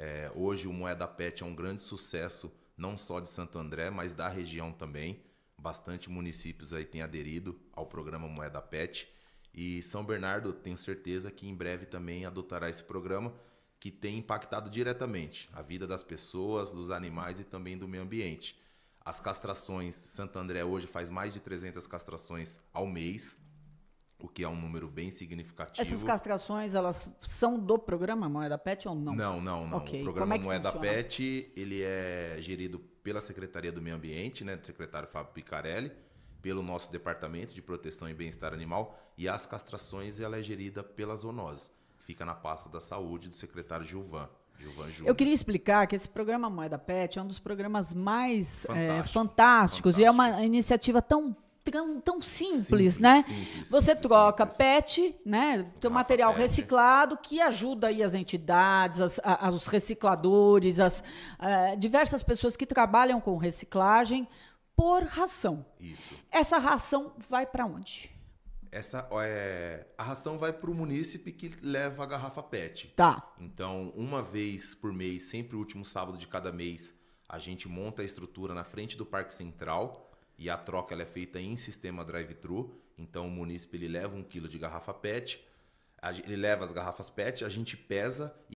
É, hoje o Moeda Pet é um grande sucesso, não só de Santo André, mas da região também. Bastante municípios aí têm aderido ao programa Moeda Pet. E São Bernardo, tenho certeza que em breve também adotará esse programa que tem impactado diretamente a vida das pessoas, dos animais e também do meio ambiente. As castrações, Santo André hoje faz mais de 300 castrações ao mês, o que é um número bem significativo. Essas castrações, elas são do programa Moeda PET ou não? Não, não, não. Okay. O programa é Moeda funciona? PET, ele é gerido pela Secretaria do Meio Ambiente, né, do secretário Fábio Picarelli, pelo nosso Departamento de Proteção e Bem-Estar Animal, e as castrações, ela é gerida pela Zoonoses, que fica na pasta da Saúde do secretário Gilvan. Júnior. Eu queria explicar que esse programa Moeda PET é um dos programas mais é, Fantástico. é, fantásticos Fantástico. e é uma iniciativa tão tão, tão simples, simples né? Simples, Você simples, troca PET, né? Tem um material pet, reciclado que ajuda aí as entidades, as, os recicladores, as uh, diversas pessoas que trabalham com reciclagem por ração. Isso. Essa ração vai para onde? Essa é, a ração vai para o munícipe que leva a garrafa PET. Tá. Então, uma vez por mês, sempre o último sábado de cada mês, a gente monta a estrutura na frente do Parque Central e a troca ela é feita em sistema drive-thru. Então o munícipe ele leva um quilo de garrafa PET, ele leva as garrafas PET, a gente pesa